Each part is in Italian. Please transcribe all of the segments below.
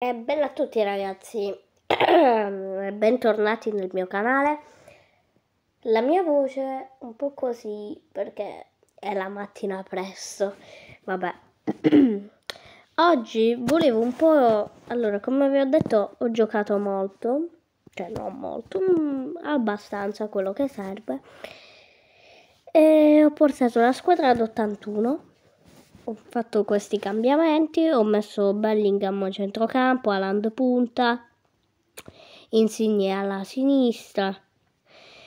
E bella a tutti ragazzi, bentornati nel mio canale. La mia voce è un po' così perché è la mattina presto, vabbè. Oggi volevo un po'... Allora, come vi ho detto, ho giocato molto, cioè non molto, mm, abbastanza quello che serve. E ho portato la squadra ad 81 ho fatto questi cambiamenti, ho messo Bellingham a centrocampo, Aland punta, Insigne alla sinistra.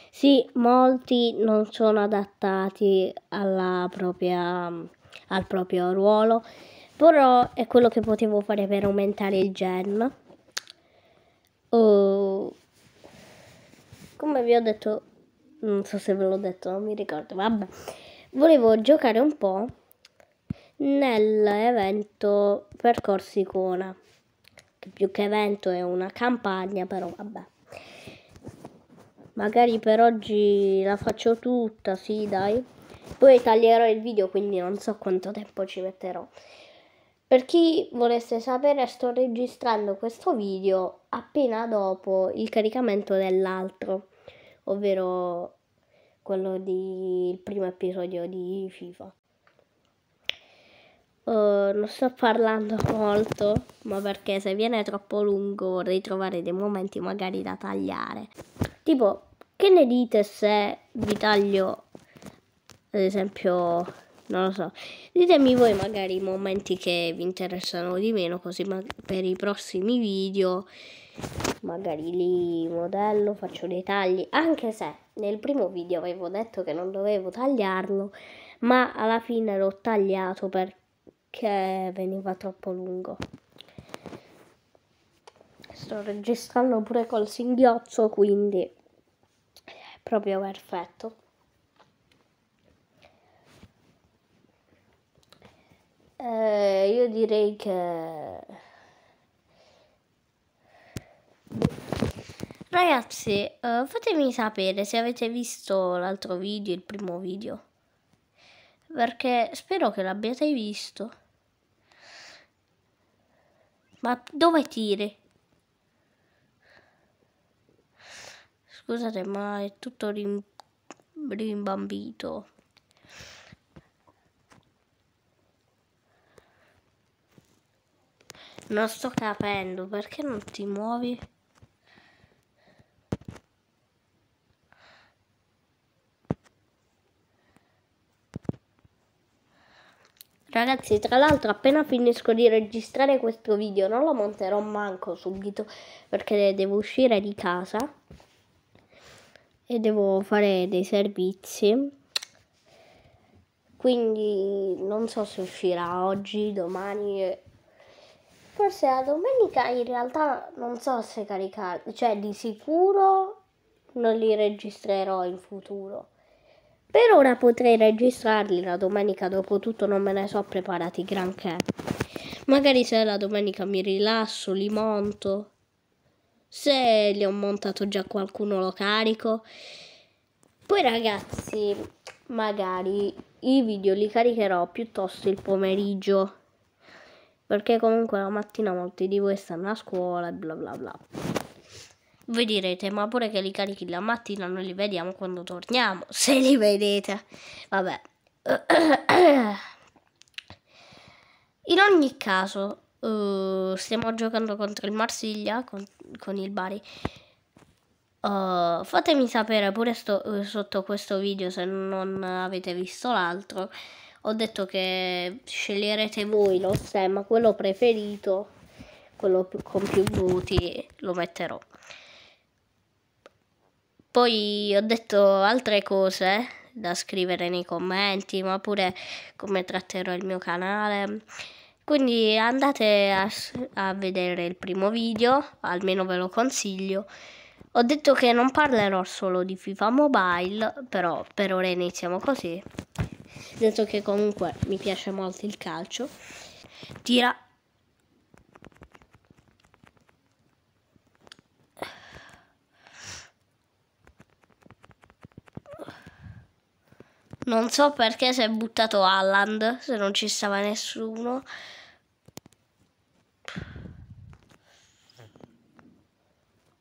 Sì, molti non sono adattati propria, al proprio ruolo, però è quello che potevo fare per aumentare il gen. Uh, come vi ho detto, non so se ve l'ho detto, non mi ricordo, vabbè. Volevo giocare un po' nell'evento Percorsi Icona, che più che evento è una campagna, però vabbè. Magari per oggi la faccio tutta, sì dai. Poi taglierò il video, quindi non so quanto tempo ci metterò. Per chi volesse sapere, sto registrando questo video appena dopo il caricamento dell'altro, ovvero quello del primo episodio di FIFA. Uh, eh, non sto parlando molto, ma perché se viene troppo lungo vorrei trovare dei momenti magari da tagliare. Tipo, che ne dite se vi taglio, ad esempio, non lo so, ditemi voi magari i momenti che vi interessano di meno, così per i prossimi video magari li modello, faccio dei tagli, anche se nel primo video avevo detto che non dovevo tagliarlo, ma alla fine l'ho tagliato perché che veniva troppo lungo. Sto registrando pure col singhiozzo, quindi è proprio perfetto. Eh, io direi che... Ragazzi, uh, fatemi sapere se avete visto l'altro video, il primo video, perché spero che l'abbiate visto. Ma dove tiri? Scusate, ma è tutto rim rimbambito. Non sto capendo, perché non ti muovi? Ragazzi, tra l'altro appena finisco di registrare questo video non lo monterò manco subito perché devo uscire di casa e devo fare dei servizi. Quindi non so se uscirà oggi, domani. Forse la domenica in realtà non so se caricare, cioè di sicuro non li registrerò in futuro. Per ora potrei registrarli la domenica, dopo tutto non me ne so preparati granché. Magari se la domenica mi rilasso, li monto. Se li ho montato già qualcuno lo carico. Poi ragazzi, magari i video li caricherò piuttosto il pomeriggio. Perché comunque la mattina molti di voi stanno a scuola e bla bla bla. Voi direte, ma pure che li carichi la mattina, noi li vediamo quando torniamo, se li vedete. Vabbè. In ogni caso, uh, stiamo giocando contro il Marsiglia, con, con il Bari. Uh, fatemi sapere pure sto, uh, sotto questo video se non avete visto l'altro. Ho detto che sceglierete voi lo stemma, quello preferito, quello con più voti, lo metterò. Poi ho detto altre cose da scrivere nei commenti, ma pure come tratterò il mio canale. Quindi andate a, a vedere il primo video, almeno ve lo consiglio. Ho detto che non parlerò solo di FIFA Mobile, però per ora iniziamo così. Detto che comunque mi piace molto il calcio. Tira Non so perché si è buttato Alland, se non ci stava nessuno.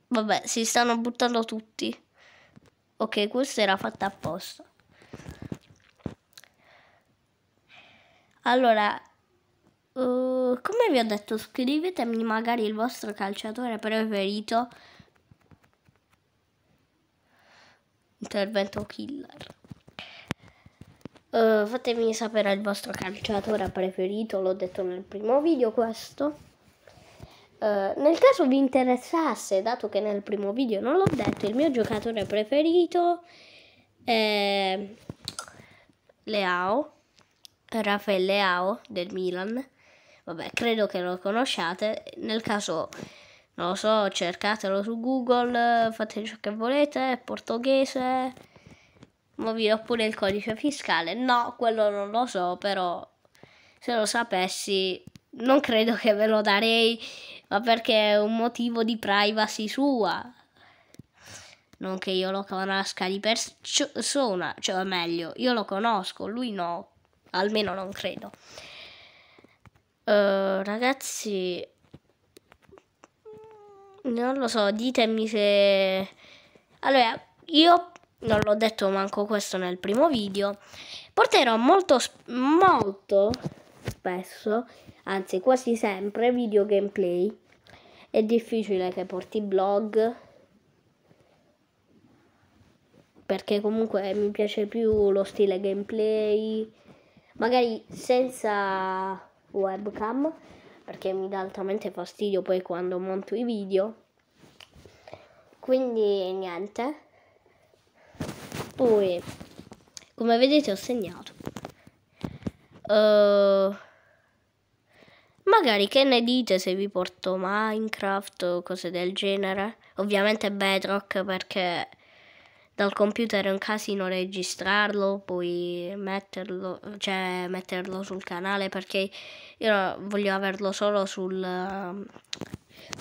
Vabbè, si stanno buttando tutti. Ok, questa era fatta apposta. Allora, uh, come vi ho detto, scrivetemi magari il vostro calciatore preferito. Intervento killer. Uh, fatemi sapere il vostro calciatore preferito, l'ho detto nel primo video questo. Uh, nel caso vi interessasse, dato che nel primo video non l'ho detto, il mio giocatore preferito è Leao, Rafael Leao del Milan. Vabbè, credo che lo conosciate, nel caso non lo so, cercatelo su Google, fate ciò che volete, è portoghese ma vi do pure il codice fiscale. No, quello non lo so, però se lo sapessi non credo che ve lo darei, ma perché è un motivo di privacy sua. Non che io lo conosca di persona, cioè meglio, io lo conosco, lui no, almeno non credo. Uh, ragazzi, non lo so, ditemi se... Allora, io non l'ho detto manco questo nel primo video, porterò molto, molto spesso, anzi quasi sempre, video gameplay. È difficile che porti blog, perché comunque mi piace più lo stile gameplay, magari senza webcam, perché mi dà altamente fastidio poi quando monto i video. Quindi niente poi come vedete ho segnato uh, magari che ne dite se vi porto minecraft o cose del genere ovviamente bedrock perché dal computer è un casino registrarlo, poi metterlo, cioè metterlo sul canale perché io voglio averlo solo sul,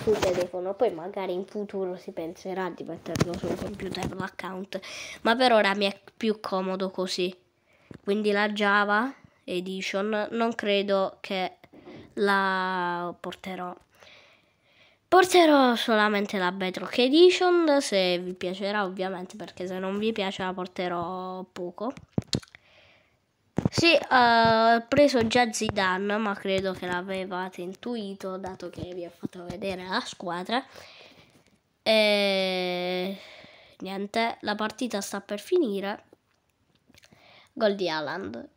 sul telefono. Poi magari in futuro si penserà di metterlo sul computer l'account, ma per ora mi è più comodo così. Quindi la Java Edition non credo che la porterò. Porterò solamente la Bedrock Edition se vi piacerà ovviamente perché se non vi piace la porterò poco sì, eh, ho preso già Zidane, ma credo che l'avevate intuito, dato che vi ho fatto vedere la squadra. E niente, la partita sta per finire. Gol di Haaland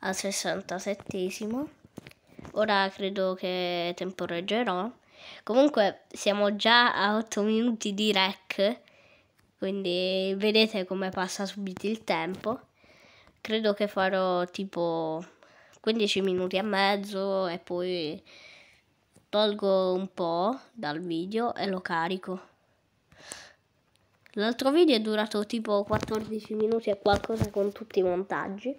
al 67esimo. Ora credo che temporeggerò. Comunque siamo già a 8 minuti di rec, quindi vedete come passa subito il tempo credo che farò tipo 15 minuti e mezzo e poi tolgo un po' dal video e lo carico. L'altro video è durato tipo 14 minuti e qualcosa con tutti i montaggi.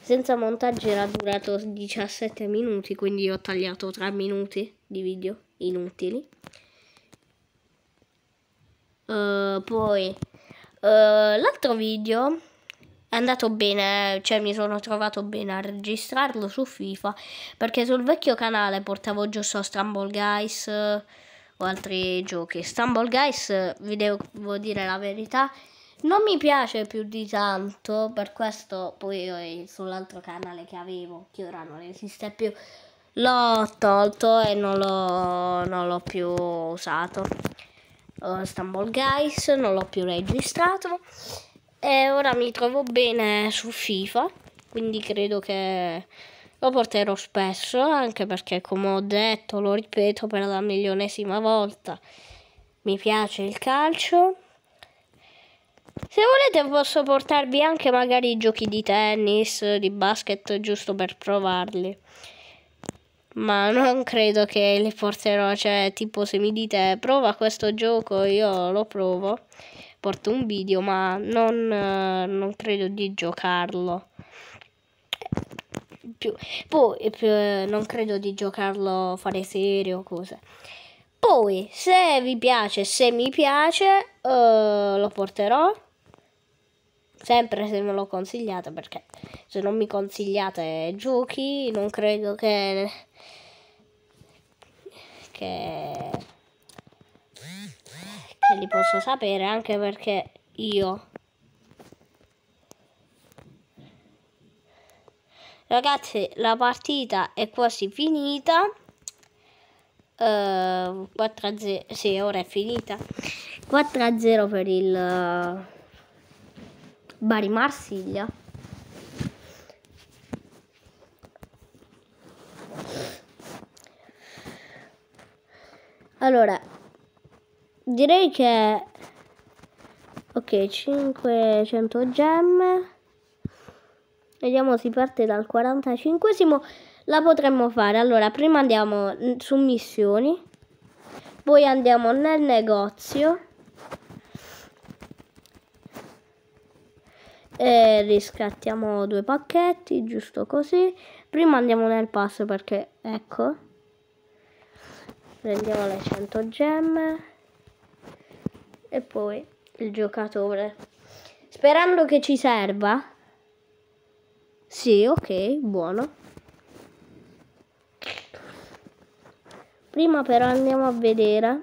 Senza montaggi era durato 17 minuti, quindi ho tagliato 3 minuti di video inutili. Uh, poi uh, l'altro video è andato bene, cioè mi sono trovato bene a registrarlo su FIFA perché sul vecchio canale portavo giù so Stumble Guys eh, o altri giochi. Stumble Guys, vi devo dire la verità, non mi piace più di tanto, per questo poi sull'altro canale che avevo, che ora non esiste più, l'ho tolto e non l'ho, più usato. Uh, Stumble Guys, non l'ho più registrato. E ora mi trovo bene su FIFA, quindi credo che lo porterò spesso, anche perché come ho detto, lo ripeto per la milionesima volta, mi piace il calcio. Se volete posso portarvi anche magari i giochi di tennis, di basket, giusto per provarli. Ma non credo che li porterò, cioè tipo se mi dite prova questo gioco io lo provo porto un video ma non, eh, non credo di giocarlo più. poi eh, più, eh, non credo di giocarlo fare serie o cose poi se vi piace se mi piace uh, lo porterò sempre se me lo consigliate perché se non mi consigliate giochi non credo che che se li posso sapere anche perché io ragazzi la partita è quasi finita uh, eh, 4 a 0 sì ora è finita 4 a 0 per il uh, Bari Marsiglia allora direi che ok 500 gemme vediamo si parte dal 45esimo la potremmo fare allora prima andiamo su missioni poi andiamo nel negozio e riscattiamo due pacchetti giusto così prima andiamo nel passo perché ecco prendiamo le 100 gemme e poi il giocatore. Sperando che ci serva. Sì, ok, buono. Prima però andiamo a vedere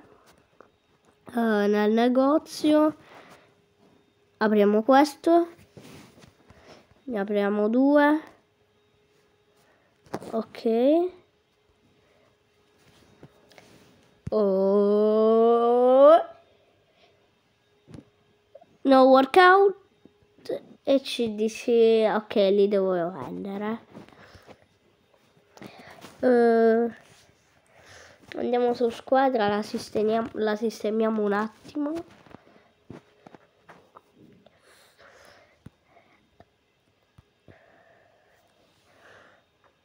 uh, nel negozio. Apriamo questo. Ne apriamo due. Ok. Oh. no workout e ci dici ok li devo prendere uh, eh, andiamo su squadra la sistemiamo, la sistemiamo un attimo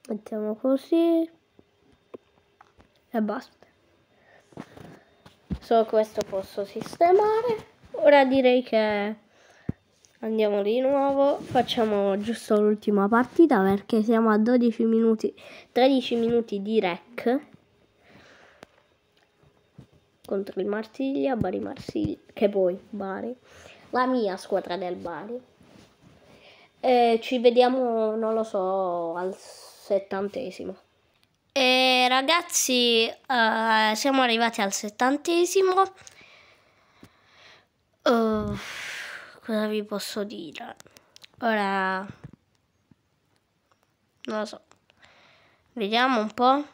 mettiamo così e basta solo questo posso sistemare ora direi che andiamo di nuovo, facciamo giusto l'ultima partita perché siamo a 12 minuti, 13 minuti di rec contro il Marsiglia, Bari Marsiglia, che poi Bari, la mia squadra del Bari. E ci vediamo, non lo so, al settantesimo. E ragazzi, eh, siamo arrivati al settantesimo. Oh, cosa vi posso dire? Ora, non lo so, vediamo un po'.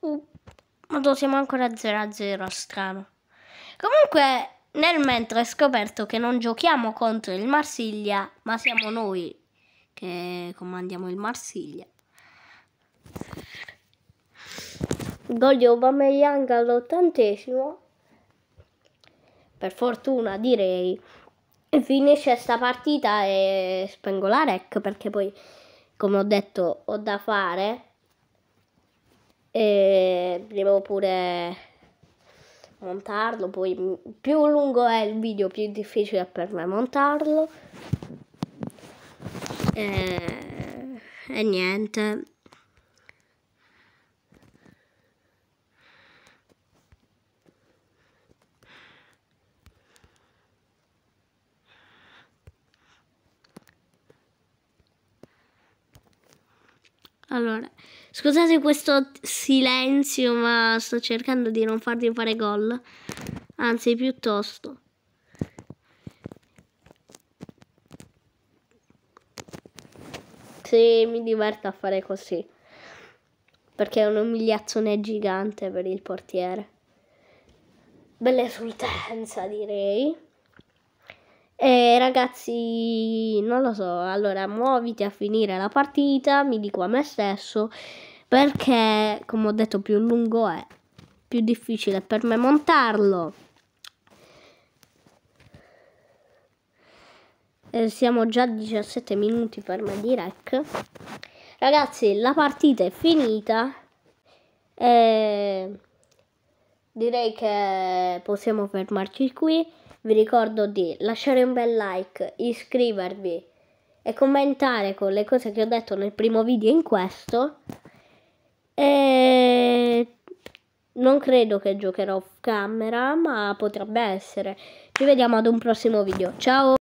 Uh, ma siamo ancora 0 a 0, strano. Comunque, nel mentre ho scoperto che non giochiamo contro il Marsiglia, ma siamo noi che comandiamo il Marsiglia. gol di Aubameyang all'ottantesimo per fortuna direi finisce sta partita e spengo la rec perché poi come ho detto ho da fare e devo pure montarlo poi più lungo è il video più difficile per me montarlo e, e niente Allora, scusate questo silenzio, ma sto cercando di non farvi fare gol. Anzi, piuttosto. Sì, mi diverto a fare così. Perché è un'umiliazione gigante per il portiere. Bella esultanza, direi. E eh, ragazzi, non lo so, allora muoviti a finire la partita, mi dico a me stesso, perché come ho detto più lungo è, più difficile per me montarlo. Eh, siamo già a 17 minuti per me di rec. Ragazzi, la partita è finita. Eh, direi che possiamo fermarci qui. Vi ricordo di lasciare un bel like, iscrivervi e commentare con le cose che ho detto nel primo video in questo. E non credo che giocherò off camera, ma potrebbe essere. Ci vediamo ad un prossimo video. Ciao!